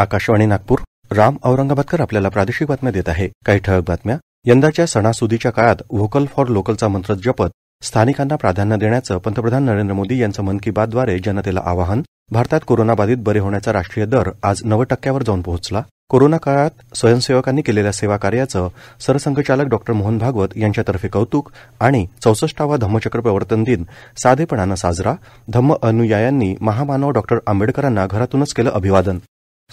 आकाशवाणी नागपूर राम औरंगाबादकर आपल्याला प्रादेशिक बातम्या देत आहे काही ठळक बातम्या यंदाच्या सणासुदीच्या काळात व्होकल फॉर लोकलचा मंत्र जपत स्थानिकांना प्राधान्य देण्याचं पंतप्रधान नरेंद्र मोदी यांचं मन की बातद्वारे जनतेला आवाहन भारतात कोरोनाबाधित बरे होण्याचा राष्ट्रीय दर आज नव टक्क्यावर जाऊन पोहोचला कोरोना काळात स्वयंसेवकांनी केलेल्या सेवा कार्याचं सरसंघचालक डॉक्टर मोहन भागवत यांच्यातर्फे कौतुक आणि चौसष्टावा धम्मचक्र प्रवर्तन दिन साधेपणानं साजरा धम्म अनुयायांनी महामानव डॉ आंबेडकरांना घरातूनच केलं अभिवादन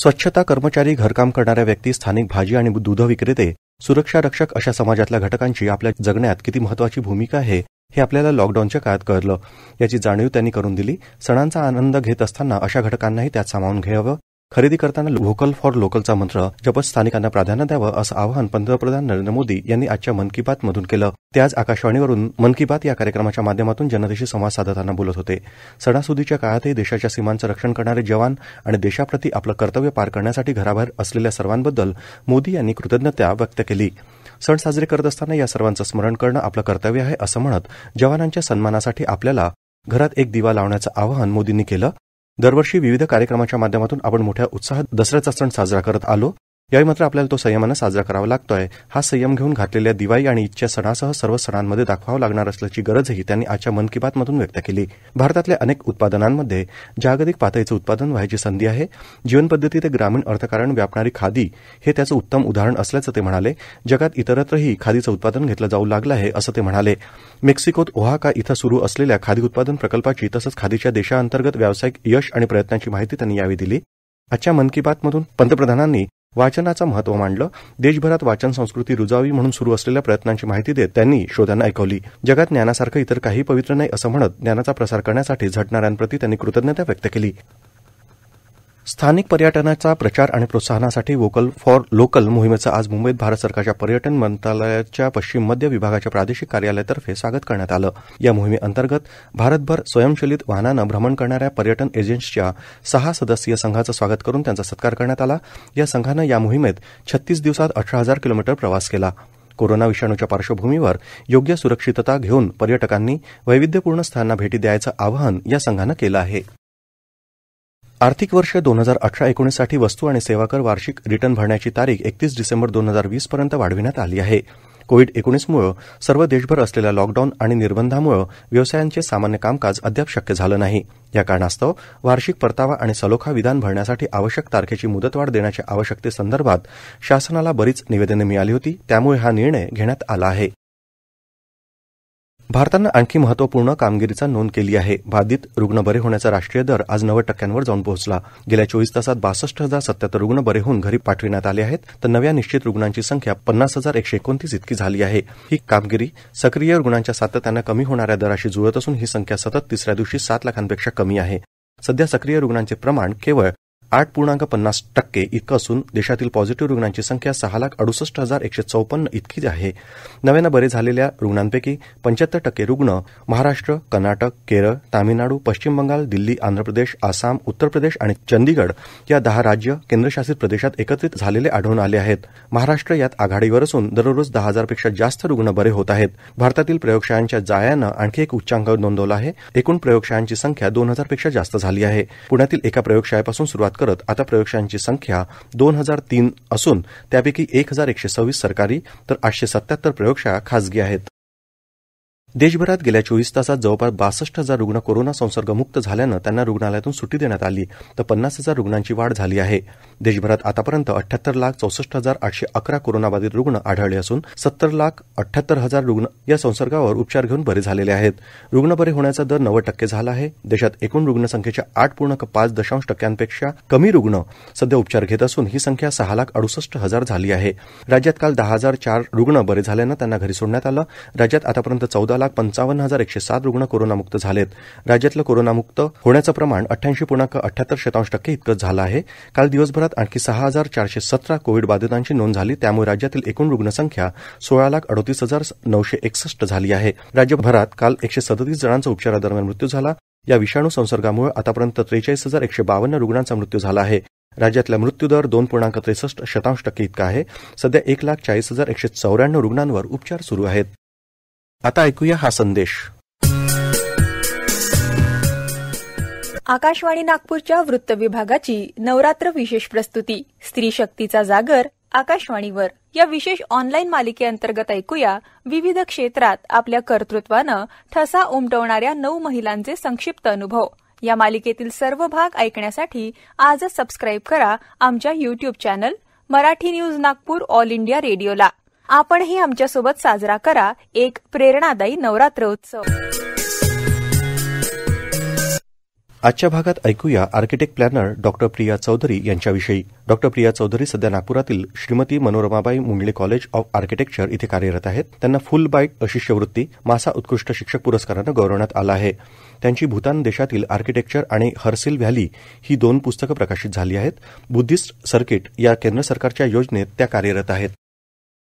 स्वच्छता कर्मचारी घरकाम करणाऱ्या व्यक्ती स्थानिक भाजी आणि दूध विक्रेते सुरक्षा रक्षक अशा समाजातल्या घटकांची आपल्या जगण्यात किती महत्वाची भूमिका आहे हे आपल्याला लॉकडाऊनच्या काळात कळलं याची जाणीव त्यांनी करून दिली सणांचा आनंद घेत असताना अशा घटकांनाही त्यात सामावून घ्यावं खरेदी करताना व्होकल फॉर लोकलचा मंत्र जपत स्थानिकांना प्राधान्य द्यावं असं आवाहन पंतप्रधान नरेंद्र मोदी यांनी आजच्या मन की बात केलं ते आज आकाशवाणीवरून मन की बात या कार्यक्रमाच्या माध्यमातून जनतेशी संवाद साधताना बोलत होते सणासुदीच्या काळातही देशाच्या सीमांचं रक्षण करणारे जवान आणि देशाप्रती आपलं कर्तव्य पार करण्यासाठी घराबाहेर असलेल्या सर्वांबद्दल मोदी यांनी कृतज्ञता व्यक्त केली सण साजरे करत असताना या सर्वांचं स्मरण करणं आपलं कर्तव्य आहे असं म्हणत जवानांच्या सन्मानासाठी आपल्याला घरात एक दिवा लावण्याचं आवाहन मोदींनी केलं दरवर्षी विविध कार्यक्रमाच्या माध्यमातून आपण मोठ्या उत्साहात दसऱ्याचा सण साजरा करत आलो यावेळी मात्र आपल्याला तो संयमानं साजरा करावा लागतोय हा संयम घेऊन घातलेल्या दिवाळी आणि ईदच्या सणासह सर्व सणांमध्ये दाखवावं लागणार असल्याची गरजही त्यांनी आजच्या मन की बात मधून व्यक्त केली भारतातल्या अनेक उत्पादनांमध्ये जागतिक पातळीचं उत्पादन व्हायची संधी आहे जीवनपद्धती ते ग्रामीण अर्थकारण व्यापणारी खादी हे त्याचं उत्तम उदाहरण असल्याचं ते म्हणाले जगात इतरत्रही खादीचं उत्पादन घेतलं जाऊ लागलं आहे असं ते म्हणाले मेक्सिकोत ओहाका इथं सुरू असलेल्या खादी उत्पादन प्रकल्पाची तसंच खादीच्या देशांतर्गत व्यावसायिक यश आणि प्रयत्नांची माहिती त्यांनी यावेळी दिली आजच्या मन की बात मधून पंतप्रधानांनी वाचनाचं महत्व मांडलं देशभरात वाचन संस्कृती रुजावी म्हणून सुरू असलेल्या प्रयत्नांची माहिती देत त्यांनी श्रोत्यांना ऐकवली जगात ज्ञानासारखं इतर काही पवित्र नाही असं म्हणत ज्ञानाचा प्रसार करण्यासाठी झटणाऱ्यांप्रती त्यांनी कृतज्ञता व्यक्त केली स्थानिक पर्यटनाचा प्रचार आणि प्रोत्साहनासाठी वोकल फॉर लोकल मोहिमेचं आज मुंबईत भारत सरकारच्या पर्यटन मंत्रालयाच्या पश्चिम मध्य विभागाच्या प्रादेशिक कार्यालयातर्फे स्वागत करण्यात आलं या मोहिमेअंतर्गत भारतभर स्वयंचलित वाहनानं भ्रमण करणाऱ्या पर्यटन एजंट्सच्या सहा सदस्यीय संघाचं स्वागत करून त्यांचा सत्कार करण्यात आला या संघानं या मोहिमेत छत्तीस दिवसात अठरा हजार किलोमीटर प्रवास केला कोरोना विषाणूच्या पार्श्वभूमीवर योग्य सुरक्षितता घेऊन पर्यटकांनी वैविध्यपूर्ण स्थानांना भेटी द्यायचं आवाहन या संघानं केलं आहे आर्थिक वर्ष दोन हजार अठरा एकोणीससाठी वस्तू आणि सेवा कर वार्षिक रिटर्न भरण्याची तारीख एकतीस डिसेंबर दोन हजार वीस पर्यंत वाढविण्यात आली आहे कोविड एकोणीसमुळं सर्व देशभर असलेल्या लॉकडाऊन आणि निर्बंधामुळे व्यवसायांचे सामान्य कामकाज अद्याप शक्य झालं नाही या कारणास्तव वार्षिक परतावा आणि सलोखा विधान भरण्यासाठी आवश्यक तारखेची मुदतवाढ देण्याच्या आवश्यकतेसंदर्भात शासनाला बरीच निवेदनं मिळाली होती त्यामुळे हा निर्णय घेण्यात आला आहे भारतानं आणखी महत्वपूर्ण कामगिरीचा नोंद केली आहे बाधित रुग्ण बरे होण्याचा राष्ट्रीय दर आज नव्वद टक्क्यांवर जाऊन पोहोचला गेल्या चोवीस तासात बासष्ट हजार सत्याहत्तर रुग्ण बरे होऊन घरी पाठविण्यात आले आहेत तर नव्या निश्चित रुग्णांची संख्या पन्नास हजार एकशे एकोणतीस इतकी झाली आहे ही कामगिरी सक्रिय रुग्णांच्या सातत्यानं कमी होणाऱ्या दराशी जुळत असून ही संख्या सतत तिसऱ्या दिवशी सात लाखांपेक्षा कमी आहे सध्या सक्रिय रुग्णांचे प्रमाण केवळ आठ पूर्णांक पन्नास टक्के इतकं असून देशातील पॉझिटिव्ह रुग्णांची संख्या सहा लाख अडुसष्ट हजार एकशे चौपन्न इतकी आहे नव्यानं बरे झालेल्या रुग्णांपैकी पंच्याहत्तर टक्के रुग्ण महाराष्ट्र कर्नाटक केरळ तामिळनाडू पश्चिम बंगाल दिल्ली आंध्र प्रदेश आसाम उत्तर प्रदेश आणि चंदीगड या दहा राज्य केंद्रशासित प्रदेशात एकत्रित झालेले आढळून आले आहेत महाराष्ट्र यात आघाडीवर असून दररोज दहा हजारपेक्षा जास्त रुग्ण बरे होत आहेत भारतातील प्रयोगशाळांच्या जाळ्यानं आणखी एक उच्चांक नोंदवला आहे एकूण प्रयोगशाळांची संख्या दोन हजारपेक्षा जास्त झाली आहे पुण्यातील एका प्रयोगशाळेपासून सुरुवात करत आता प्रयोगशाळांची संख्या दोन हजार तीन असून त्यापैकी एक हजार एकशे सव्वीस सरकारी तर आठशे सत्याहत्तर प्रयोगशाळा खाजगी आहेत देशभरात गेल्या चोवीस तासात जवळपास बासष्ट हजार रुग्ण कोरोना संसर्गमुक्त झाल्यानं त्यांना रुग्णालयातून सुटी देण्यात आली तर पन्नास हजार रुग्णांची वाढ झाली आहे देशभरात आतापर्यंत अठ्याहत्तर लाख चौसष्ट हजार आठशे अकरा कोरोनाबाधित रुग्ण आढळले असून सत्तर लाख अठ्ठ्याहत्तर हजार रुग्ण या संसर्गावर उपचार घेऊन बरे झालेले आहेत रुग्ण बरे होण्याचा दर नव्वद टक्के झाला आहे देशात एकूण रुग्णसंख्येच्या आठ पूर्णांक पाच दशांश टक्क्यांपेक्षा कमी रुग्ण सध्या उपचार घेत असून ही संख्या सहा लाख अडुसष्ट हजार झाली आहे राज्यात काल दहा हजार चार रुग्ण बरे झाल्यानं त्यांना घरी सोडण्यात आलं राज्यात आतापर्यंत चौदा लाख पंचावन्न हजार एकशे सात रुग्ण कोरोनामुक्त झालेत राज्यातलं कोरोनामुक्त होण्याचं प्रमाण अठ्ठ्याऐंशी पूर्णांक अठ्याहत्तर शतांश टक्के इतकं झालं आहे काल दिवसभरात आणखी सहा हजार चारशे सतरा कोविड बाधितांची नोंद झाली त्यामुळे राज्यातील एकूण रुग्णसंख्या सोळा लाख अडोतीस हजार नऊशे एकसष्ट झाली आहे राज्यभरात काल एकशे सदतीस जणांचा उपचारादरम्यान मृत्यू झाला या विषाणू संसर्गामुळे आतापर्यंत त्रेचाळीस हजार एकशे बावन्न रुग्णांचा मृत्यू झाला आहे राज्यातला मृत्यू दर दोन पूर्णांक त्रेसष्ट शतांश टक्के इतका आहे सध्या एक लाख चाळीस हजार एकशे चौऱ्याण्णव रुग्णांवर उपचार सुरू आहेत आता ऐकूया हा संदेश आकाशवाणी नागपूरच्या वृत्त विभागाची नवरात्र विशेष प्रस्तुती स्त्री शक्तीचा जागर आकाशवाणीवर या विशेष ऑनलाईन मालिकेअंतर्गत ऐकूया विविध क्षेत्रात आपल्या कर्तृत्वानं ठसा उमटवणाऱ्या नऊ महिलांचे संक्षिप्त अनुभव या मालिकेतील सर्व भाग ऐकण्यासाठी आजच सबस्क्राईब करा आमच्या YouTube channel Marathi news Nagpur all India रेडिओला आपणही आमच्यासोबत साजरा करा एक प्रेरणादायी नवरात्र उत्सव आजच्या भागात ऐकूया architect planner doctor Priya Chaudhari यांच्याविषयी डॉक्टर प्रिया चौधरी सध्या नागपुरातील Shrimati Manoramabai Mungale college of architecture इथे कार्यरत आहेत त्यांना फुल बाईट शिष्यवृत्ती मासा उत्कृष्ट शिक्षक पुरस्कारानं गौरवण्यात आलं आहे त्यांची भूतान देशातील आर्किटेक्चर आणि हर्सिल व्हॅली ही दोन पुस्तकं प्रकाशित झाली आहेत बुद्धिस्ट सर्किट या केंद्र सरकारच्या योजनेत त्या कार्यरत आहेत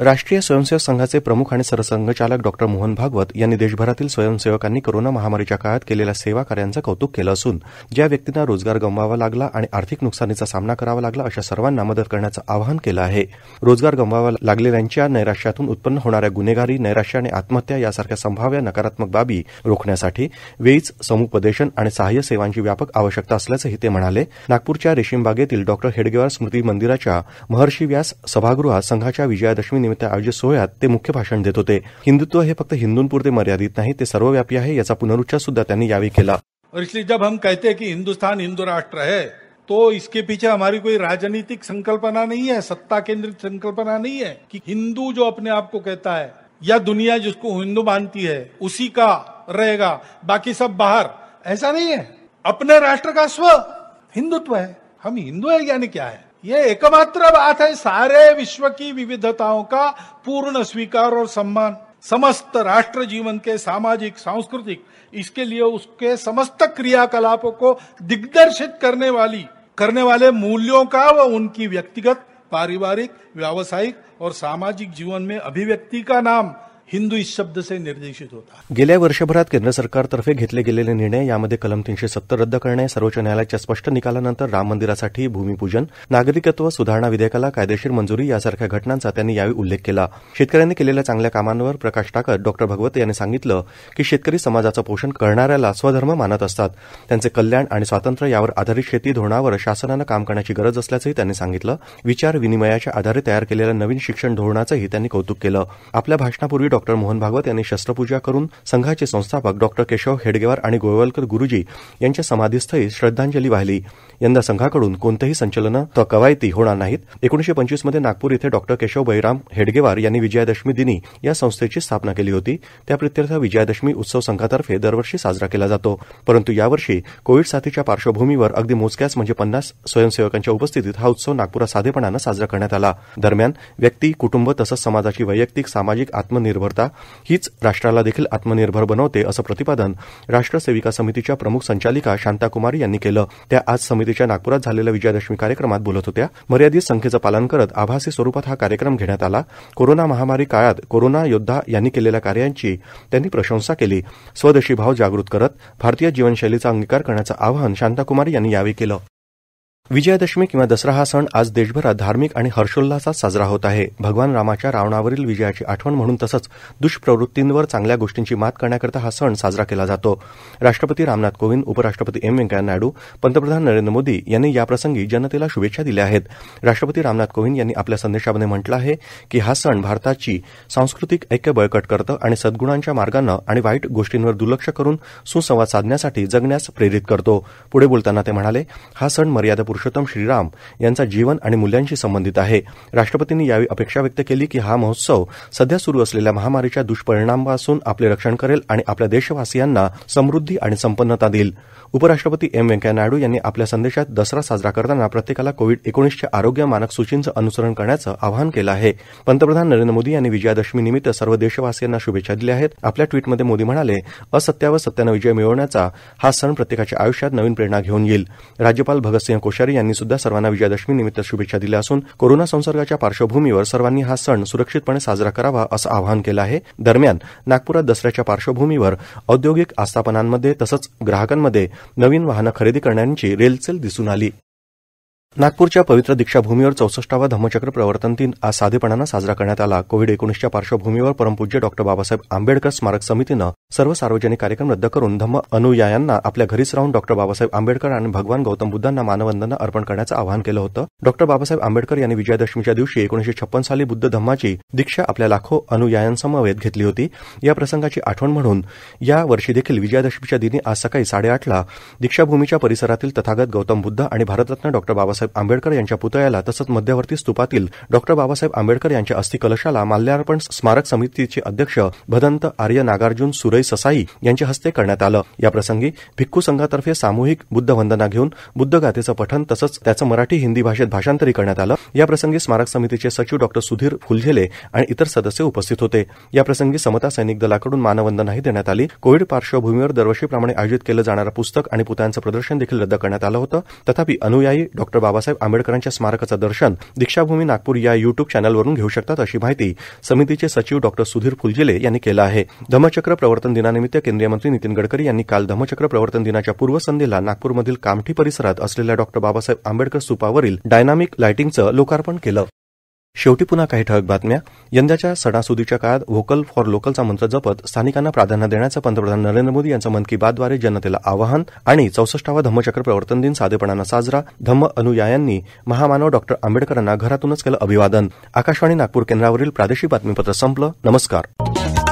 राष्ट्रीय स्वयंसेवक संघाचे प्रमुख आणि सरसंघचालक डॉ मोहन भागवत यांनी देशभरातील स्वयंसेवकांनी कोरोना महामारीच्या काळात केलेल्या सेवा कार्याचं कौतुक केलं असून ज्या व्यक्तींना रोजगार गमवावा लागला आणि आर्थिक नुकसानीचा सामना करावा लागला अशा सर्वांना मदत करण्याचं आवाहन केलं आहे रोजगार गमवावा लागलेल्यांच्या नैराश्यातून उत्पन्न होणाऱ्या गुन्हेगारी नैराश्य आणि आत्महत्या यासारख्या संभाव्य नकारात्मक बाबी रोखण्यासाठी वेळीच समुपदेशन आणि सहाय्य सेवांची व्यापक आवश्यकता असल्याचंही ते म्हणाले नागपूरच्या रेशीमबागेतील डॉ हेडगेवार स्मृती मंदिराच्या महर्षी व्यास सभागृहात संघाच्या विजयादशमी दिनानिमित्त आयोजित सोहळ्यात ते मुख्य भाषण देत होते हिंदुत्व हे फक्त हिंदूंपुरते मर्यादित नाही ते सर्वव्यापी आहे याचा पुनरुच्चार सुद्धा त्यांनी यावेळी केला और इसलिए जब हम कहते हैं कि हिंदुस्तान हिंदू राष्ट्र है तो इसके पीछे हमारी कोई राजनीतिक संकल्पना नहीं है सत्ता केंद्रित संकल्पना नहीं है कि हिंदू जो अपने आप को कहता है या दुनिया जिसको हिंदू मानती है उसी का रहेगा बाकी सब बाहर ऐसा नहीं है अपने राष्ट्र का स्व हिंदुत्व है हम हिंदू है यानी क्या है ये एकमात्र बात है सारे विश्व की विविधताओं का पूर्ण स्वीकार और सम्मान समस्त राष्ट्र जीवन के सामाजिक सांस्कृतिक इसके लिए उसके समस्त क्रियाकलापों को दिग्दर्शित करने वाली करने वाले मूल्यों का व उनकी व्यक्तिगत पारिवारिक व्यावसायिक और सामाजिक जीवन में अभिव्यक्ति का नाम हिंदू शब्द से निर्देशित होता गेल्या वर्षभरात केंद्र सरकारतर्फे घेतले गेलेले निर्णय यामध्ये कलम तीनशे सत्तर रद्द करणे सर्वोच्च न्यायालयाच्या स्पष्ट निकालानंतर राम मंदिरासाठी भूमिपूजन नागरिकत्व सुधारणा विधेयकाला कायदेशीर मंजुरी यासारख्या घटनांचा त्यांनी यावेळी उल्लेख केला शेतकऱ्यांनी केलेल्या चांगल्या कामांवर प्रकाश टाकत डॉक्टर भगवत यांनी सांगितलं की शेतकरी समाजाचं पोषण करणाऱ्याला स्वधर्म मानत असतात त्यांचे कल्याण आणि स्वातंत्र्य यावर आधारित शेती धोरणावर शासनानं काम करण्याची गरज असल्याचंही त्यांनी सांगितलं विचार विनिमयाच्या आधारे तयार केलेल्या नवीन शिक्षण धोरणाचंही त्यांनी कौतुक केलं आपल्या भाषणापूर्वी डॉ मोहन भागवत यांनी शस्त्रपूजा करून संघाचे संस्थापक डॉक्टर केशव हेडगेवार आणि गोळवलकर गुरुजी यांच्या समाधीस्थळी श्रद्धांजली वाहिली यंदा संघाकडून कोणतेही संचलन अथवा कवायती होणार नाहीत एकोणीसशे पंचवीस मध्ये नागपूर इथं डॉ केशव बैराम हेडगेवार यांनी विजयादशमी दिनी या संस्थेची स्थापना केली होती त्या प्रित्यर्थ विजयादशमी उत्सव संघातर्फे दरवर्षी साजरा केला जातो परंतु यावर्षी कोविड साथीच्या पार्श्वभूमीवर अगदी मोजक्याच म्हणजे पन्नास स्वयंसेवकांच्या उपस्थितीत हा उत्सव नागपुरात साधेपणानं साजरा करण्यात आला दरम्यान व्यक्ती कुटुंब तसंच समाजाची वैयक्तिक सामाजिक आत्मनिर्भरता हीच राष्ट्राला देखील आत्मनिर्भर बनवते असं प्रतिपादन राष्ट्र सेविका समितीच्या प्रमुख संचालिका शांताकुमारी यांनी केलं त्या आज समिती समितीच्या नागप्रात झालेल्या विजयादशमी कार्यक्रमात बोलत होत्या मर्यादित संख्येचं पालन करत आभासी स्वरूपात हा कार्यक्रम घेण्यात आला कोरोना महामारी काळात कोरोना योद्धा यांनी केलेल्या कार्यांची त्यांनी प्रशंसा केली स्वदेशी भाव जागृत करत भारतीय जीवनशैलीचा अंगीकार करण्याचं आवाहन शांताकुमार यांनी यावेळी केलं विजयादशमी किंवा दसरा हा सण आज देशभरात धार्मिक आणि हर्षोल्लासात साजरा होत आहे भगवान रामाच्या रावणावरील विजयाची आठवण म्हणून तसंच दुष्प्रवृत्तींवर चांगल्या गोष्टींची मात करण्याकरिता हा सण साजरा केला जातो राष्ट्रपती रामनाथ कोविंद उपराष्ट्रपती एम व्यंकय्या नायडू पंतप्रधान नरेंद्र मोदी यांनी याप्रसंगी जनतेला शुभेच्छा दिल्या आहेत राष्ट्रपती रामनाथ कोविंद यांनी आपल्या संदेशामध्ये म्हटलं आहे की हा सण भारताची सांस्कृतिक ऐक्य बळकट करतं आणि सद्गुणांच्या मार्गानं आणि वाईट गोष्टींवर दुर्लक्ष करून सुसंवाद साधण्यासाठी जगण्यास प्रेरित करतो पुढे बोलताना ते म्हणाले हा सण मर्यादा प्रुषोत्तम श्रीराम यांचा जीवन आणि मूल्यांशी संबंधित आहे राष्ट्रपतींनी यावेळी अपेक्षा व्यक्त केली की हा महोत्सव सध्या सुरू असलेल्या महामारीच्या दुष्परिणामापासून आपले रक्षण करेल आणि आपल्या देशवासियांना समृद्धी आणि संपन्नता देईल उपराष्ट्रपती एम व्यंकय्या नायडू यांनी आपल्या संदेशात दसरा साजरा करताना प्रत्येकाला कोविड एकोणीसच्या आरोग्य मानक सूचींचं अनुसरण करण्याचं आवाहन केलं आहे पंतप्रधान नरेंद्र मोदी यांनी विजयादशमी निमित्त सर्व देशवासियांना शुभेच्छा दिल्या आहेत आपल्या ट्विटमध्ये मोदी म्हणाले असत्यावर सत्यानं विजय मिळवण्याचा हा सण प्रत्येकाच्या आयुष्यात नवीन प्रेरणा घेऊन येईल राज्यपाल भगतसिंह कोश्यारी यांनी सुद्धा सर्वांना विजयादशमी निमित्त शुभेच्छा दिल्या असून कोरोना संसर्गाच्या पार्श्वभूमीवर सर्वांनी हा सण सुरक्षितपणे साजरा करावा असं आवाहन केलं आहे दरम्यान नागप्रात दसऱ्याच्या पार्श्वभूमीवर औद्योगिक आस्थापनांमध्ये तसंच ग्राहकांमध्ये नवीन वाहनं खरेदी करण्याची रेलचेल दिसून आली नागपूरच्या पवित्र दीक्षाभूमीवर चौसष्टावा धम्मचक्र प्रवर्तन दिन आज साधेपणानं साजरा करण्यात आला कोविड एकोणीसच्या पार्श्वभूमीवर परमपूज्य डॉ बाबासाहेब आंबेडकर स्मारक समितीनं सर्व सार्वजनिक कार्यक्रम रद्द करून धम्म अनुयायांना आपल्या घरीच राहून डॉ बाबासाहेब आंबेडकर आणि भगवान गौतम बुद्धांना मानवंदना अर्पण करण्याचं आवाहन केलं होतं डॉ बाबासाहेब आंबेडकर यांनी विजयादशमीच्या दिवशी एकोणीशे छप्पन साली बुद्ध धम्माची दीक्षा आपल्या लाखो अनुयायांसमवेत घेतली होती या प्रसंगाची आठवण म्हणून या वर्षी देखील विजयादशमीच्या दिनी आज सकाळी साडेआठला दीक्षाभूमीच्या परिसरातील तथागत गौतम बुद्ध आणि भारतरत्न डॉ बाबासाहेब बाबासाहेब आंबेडकर यांच्या प्तळ्याला तसंच मध्यवर्ती स्तूपातील डॉ बाबासाहेब आंबेडकर यांच्या कलशाला माल्यार्पण स्मारक समितीचे अध्यक्ष भदंत आर्य नागार्जुन सुरई ससाई यांच्या हस्ते करण्यात आलं याप्रसंगी भिक्खू संघातर्फे सामूहिक बुद्ध वंदना घेऊन बुद्ध बुद्धगाथेचं पठन तसंच त्याचं मराठी हिंदी भाषेत भाषांतरी करण्यात आलं याप्रसंगी स्मारक समितीचे सचिव डॉ सुधीर फुलझेले आणि इतर सदस्य उपस्थित होते याप्रसंगी समता सैनिक दलाकडून मानवंदनाही देण्यात आली कोविड पार्श्वभूमीवर दरवर्षीप्रमाणे आयोजित केलं जाणारं पुस्तक आणि पुतळ्यांचं प्रदर्शन देखील रद्द करण्यात आलं होतं तथापि अनुयायी डॉ बाबासाहेब आंबेडकरांच्या स्मारकाचं दर्शन दीक्षाभूमी नागपूर या युट्यूब चॅनलवरून घेऊ शकतात अशी माहिती समितीचे सचिव डॉ सुधीर फुलजिले यांनी केलं आहे धम्मचक्र प्रवर्तन दिनानिमित्त केंद्रीय मंत्री नितीन गडकरी यांनी काल धम्मचक्र प्रवर्तन दिनाच्या पूर्वसंध्येला नागपूरमधील कामठी परिसरात असलेल्या डॉ बाबासाहेब आंबेडकर सुपावरील डायनामिक लाईटिंगचं लोकार्पण केलं शेवटी पुन्हा काही ठळक बातम्या यंदाच्या सणासुदीच्या काळात व्होकल फॉर लोकलचा मंत्र जपत स्थानिकांना प्राधान्य देण्याचं पंतप्रधान नरेंद्र मोदी यांचं मन की बातद्वारे जनतेला आवाहन आणि चौसष्टावा धम्मचक्र प्रवर्तन दिन साधेपणानं साजरा धम्म अनुयायांनी महामानव डॉक्टर आंबेडकरांना घरातूनच केलं अभिवादन आकाशवाणी नागपूर केंद्रावरील प्रादेशिक बातमीपत्र संपलं नमस्कार